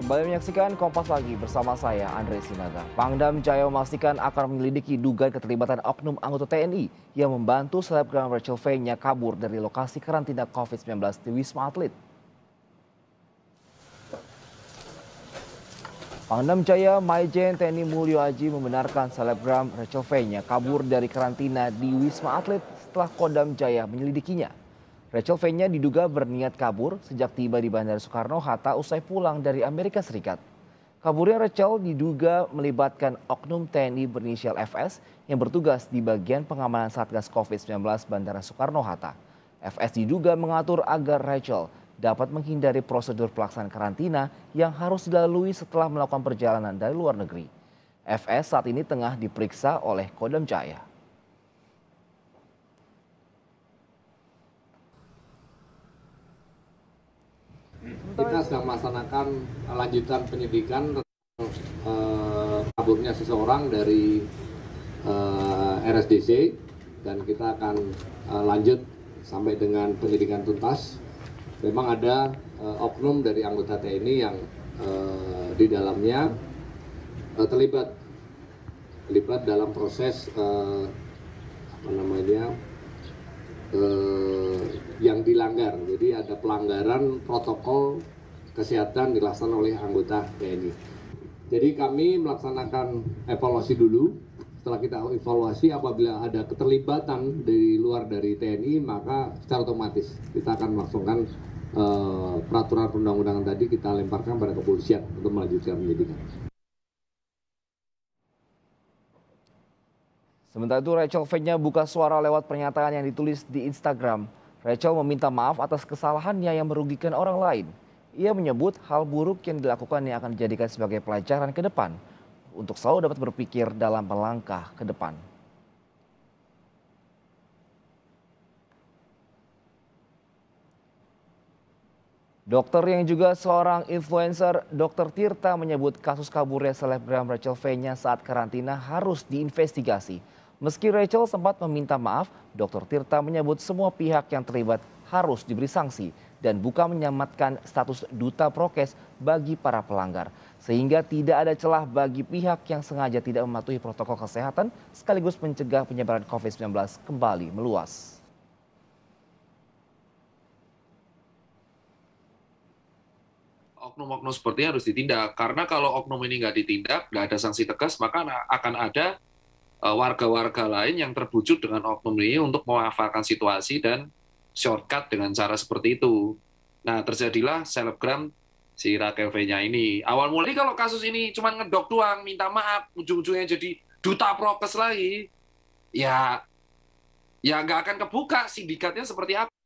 Kembali menyaksikan Kompas lagi bersama saya Andre Sinaga. Pangdam Jaya memastikan akan menyelidiki dugaan keterlibatan oknum anggota TNI yang membantu selebgram Rachel Fenya kabur dari lokasi karantina COVID-19 di Wisma Atlet. Pangdam Jaya Maijen TNI Mulyo Aji membenarkan selebgram Rachel Fenya kabur dari karantina di Wisma Atlet setelah Kodam Jaya menyelidikinya. Rachel Fenya diduga berniat kabur sejak tiba di Bandara Soekarno-Hatta usai pulang dari Amerika Serikat. Kaburnya Rachel diduga melibatkan oknum TNI berinisial FS yang bertugas di bagian pengamanan Satgas COVID-19 Bandara Soekarno-Hatta. FS diduga mengatur agar Rachel dapat menghindari prosedur pelaksanaan karantina yang harus dilalui setelah melakukan perjalanan dari luar negeri. FS saat ini tengah diperiksa oleh Kodam Jaya. kita sedang melaksanakan lanjutan penyidikan tentang eh, kaburnya seseorang dari eh, RSDC dan kita akan eh, lanjut sampai dengan penyidikan tuntas. Memang ada eh, oknum dari anggota TNI yang eh, di dalamnya eh, terlibat terlibat dalam proses eh, apa namanya eh, yang dilanggar. Jadi ada pelanggaran protokol kesehatan dilaksanakan oleh anggota TNI. Jadi kami melaksanakan evaluasi dulu. Setelah kita evaluasi apabila ada keterlibatan dari luar dari TNI maka secara otomatis kita akan melaksanakan eh, peraturan perundang-undangan tadi kita lemparkan pada kepolisian untuk melanjutkan penyidikan. Sementara itu Rachel Fenya buka suara lewat pernyataan yang ditulis di Instagram. Rachel meminta maaf atas kesalahannya yang merugikan orang lain. Ia menyebut hal buruk yang dilakukan yang akan dijadikan sebagai pelajaran ke depan untuk selalu dapat berpikir dalam melangkah ke depan. Dokter yang juga seorang influencer, Dr. Tirta menyebut kasus kaburnya selebgram Rachel Fenya saat karantina harus diinvestigasi. Meski Rachel sempat meminta maaf, Dr. Tirta menyebut semua pihak yang terlibat harus diberi sanksi dan bukan menyamatkan status duta prokes bagi para pelanggar. Sehingga tidak ada celah bagi pihak yang sengaja tidak mematuhi protokol kesehatan sekaligus mencegah penyebaran COVID-19 kembali meluas. oknum-oknum seperti harus ditindak karena kalau oknum ini nggak ditindak nggak ada sanksi tegas maka akan ada Eh, warga-warga lain yang terbujuk dengan oknum ini untuk memanfaatkan situasi dan shortcut dengan cara seperti itu. Nah, terjadilah selebgram si Rakel V-nya ini. Awal mulai kalau kasus ini cuma ngedok doang, minta maaf, ujung-ujungnya jadi duta prokes lagi, ya ya nggak akan kebuka sindikatnya seperti apa.